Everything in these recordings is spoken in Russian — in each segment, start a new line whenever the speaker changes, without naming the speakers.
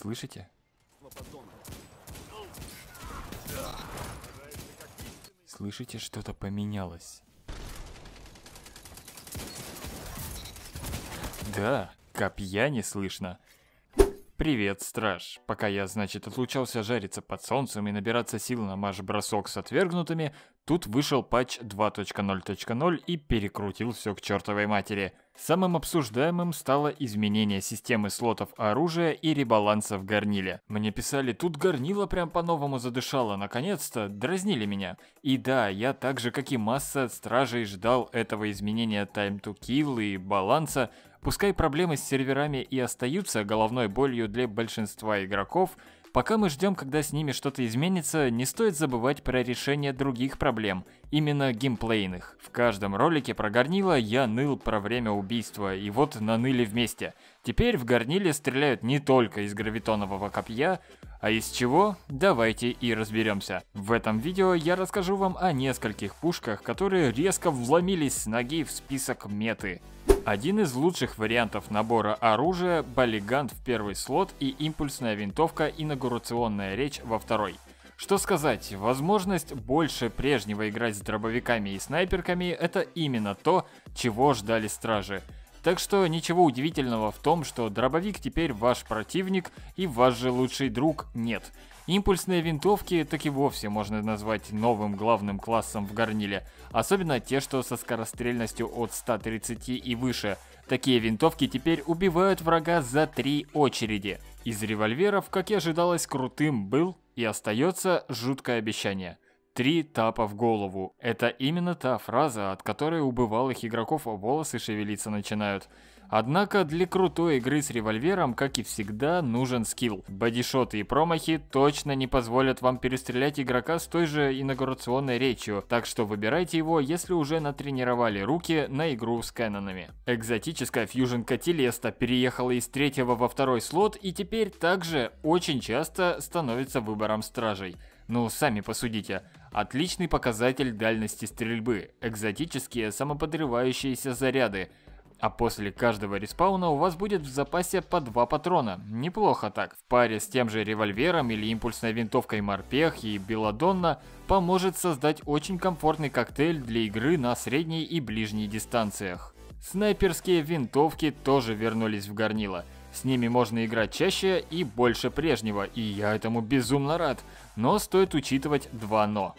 Слышите? Слышите, что-то поменялось. Да, копья не слышно. Привет, страж. Пока я, значит, отлучался жариться под солнцем и набираться сил на марш-бросок с отвергнутыми, тут вышел патч 2.0.0 и перекрутил все к чертовой матери – Самым обсуждаемым стало изменение системы слотов оружия и ребаланса в горниле. Мне писали, тут горнило прям по-новому задышало, наконец-то, дразнили меня. И да, я так же, как и масса стражей, ждал этого изменения time to kill и баланса. Пускай проблемы с серверами и остаются головной болью для большинства игроков – Пока мы ждем, когда с ними что-то изменится, не стоит забывать про решение других проблем, именно геймплейных. В каждом ролике про горнила я ныл про время убийства, и вот наныли вместе. Теперь в горниле стреляют не только из гравитонового копья, а из чего? Давайте и разберемся. В этом видео я расскажу вам о нескольких пушках, которые резко вломились с ноги в список меты. Один из лучших вариантов набора оружия – баллигант в первый слот и импульсная винтовка «Инаугурационная речь» во второй. Что сказать, возможность больше прежнего играть с дробовиками и снайперками – это именно то, чего ждали стражи. Так что ничего удивительного в том, что дробовик теперь ваш противник и ваш же лучший друг нет. Импульсные винтовки так и вовсе можно назвать новым главным классом в горниле, особенно те, что со скорострельностью от 130 и выше. Такие винтовки теперь убивают врага за три очереди. Из револьверов, как и ожидалось, крутым был и остается жуткое обещание – Три тапа в голову. Это именно та фраза, от которой у бывалых игроков волосы шевелиться начинают. Однако для крутой игры с револьвером, как и всегда, нужен скилл. Бодишоты и промахи точно не позволят вам перестрелять игрока с той же инаугурационной речью, так что выбирайте его, если уже натренировали руки на игру с канонами. Экзотическая фьюженка Телеста переехала из третьего во второй слот и теперь также очень часто становится выбором стражей. Ну, сами посудите. Отличный показатель дальности стрельбы, экзотические самоподрывающиеся заряды, а после каждого респауна у вас будет в запасе по два патрона. Неплохо так. В паре с тем же револьвером или импульсной винтовкой Морпех и Беладонна поможет создать очень комфортный коктейль для игры на средней и ближней дистанциях. Снайперские винтовки тоже вернулись в горнило – с ними можно играть чаще и больше прежнего, и я этому безумно рад. Но стоит учитывать два «но».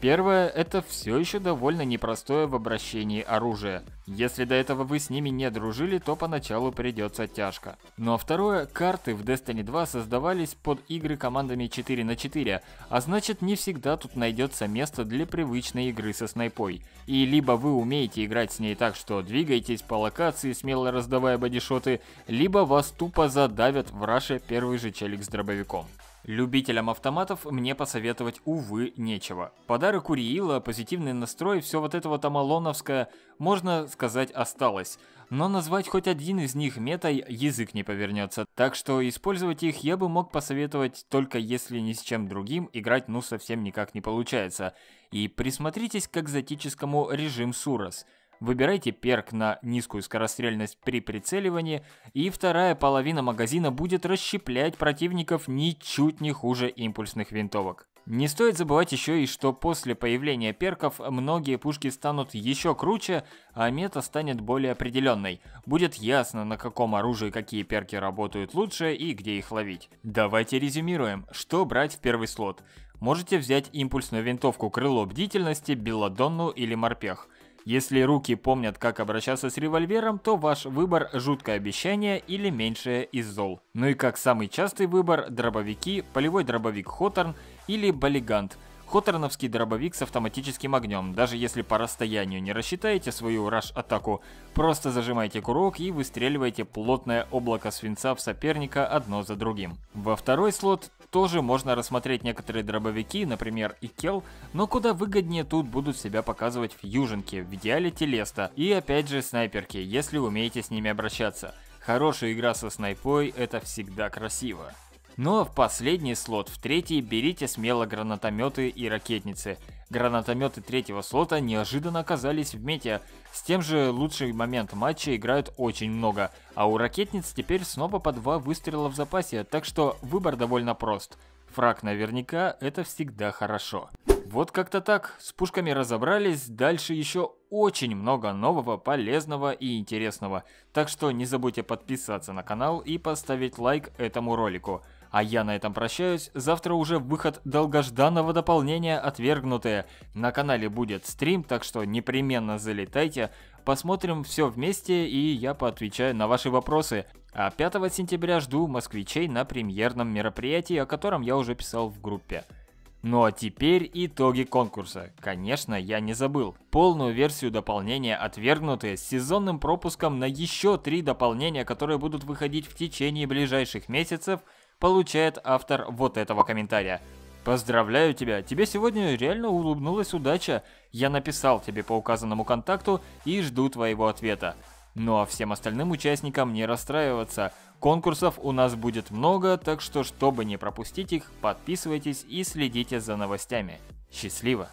Первое – это все еще довольно непростое в обращении оружие. Если до этого вы с ними не дружили, то поначалу придется тяжко. Ну а второе – карты в Destiny 2 создавались под игры командами 4 на 4, а значит не всегда тут найдется место для привычной игры со снайпой. И либо вы умеете играть с ней так, что двигаетесь по локации, смело раздавая бодишоты, либо вас тупо задавят в раше первый же челик с дробовиком. Любителям автоматов мне посоветовать, увы, нечего. Подары Куриила, позитивный настрой, все вот этого тамалоновское, можно сказать, осталось. Но назвать хоть один из них метой язык не повернется. Так что использовать их я бы мог посоветовать, только если ни с чем другим играть ну совсем никак не получается. И присмотритесь к экзотическому режим Сурос – Выбирайте перк на низкую скорострельность при прицеливании, и вторая половина магазина будет расщеплять противников ничуть не хуже импульсных винтовок. Не стоит забывать еще и, что после появления перков многие пушки станут еще круче, а мета станет более определенной. Будет ясно, на каком оружии какие перки работают лучше и где их ловить. Давайте резюмируем, что брать в первый слот. Можете взять импульсную винтовку крыло бдительности, белладонну или морпех – если руки помнят, как обращаться с револьвером, то ваш выбор – жуткое обещание или меньшее из зол. Ну и как самый частый выбор – дробовики, полевой дробовик Хоторн или Болигант. Хоторновский дробовик с автоматическим огнем. Даже если по расстоянию не рассчитаете свою раш-атаку, просто зажимайте курок и выстреливаете плотное облако свинца в соперника одно за другим. Во второй слот тоже можно рассмотреть некоторые дробовики, например, Икел, но куда выгоднее тут будут себя показывать фьюженки, в идеале телеста и опять же снайперки, если умеете с ними обращаться. Хорошая игра со снайпой это всегда красиво. Но ну, а в последний слот, в третий, берите смело гранатометы и ракетницы. Гранатометы третьего слота неожиданно оказались в мете. С тем же лучший момент матча играют очень много, а у ракетниц теперь снова по два выстрела в запасе, так что выбор довольно прост. Фраг наверняка это всегда хорошо. Вот как-то так, с пушками разобрались, дальше еще очень много нового, полезного и интересного. Так что не забудьте подписаться на канал и поставить лайк этому ролику. А я на этом прощаюсь. Завтра уже выход долгожданного дополнения «Отвергнутые». На канале будет стрим, так что непременно залетайте. Посмотрим все вместе и я поотвечаю на ваши вопросы. А 5 сентября жду москвичей на премьерном мероприятии, о котором я уже писал в группе. Ну а теперь итоги конкурса. Конечно, я не забыл. Полную версию дополнения «Отвергнутые» с сезонным пропуском на еще три дополнения, которые будут выходить в течение ближайших месяцев – получает автор вот этого комментария. Поздравляю тебя, тебе сегодня реально улыбнулась удача. Я написал тебе по указанному контакту и жду твоего ответа. Ну а всем остальным участникам не расстраиваться. Конкурсов у нас будет много, так что чтобы не пропустить их, подписывайтесь и следите за новостями. Счастливо!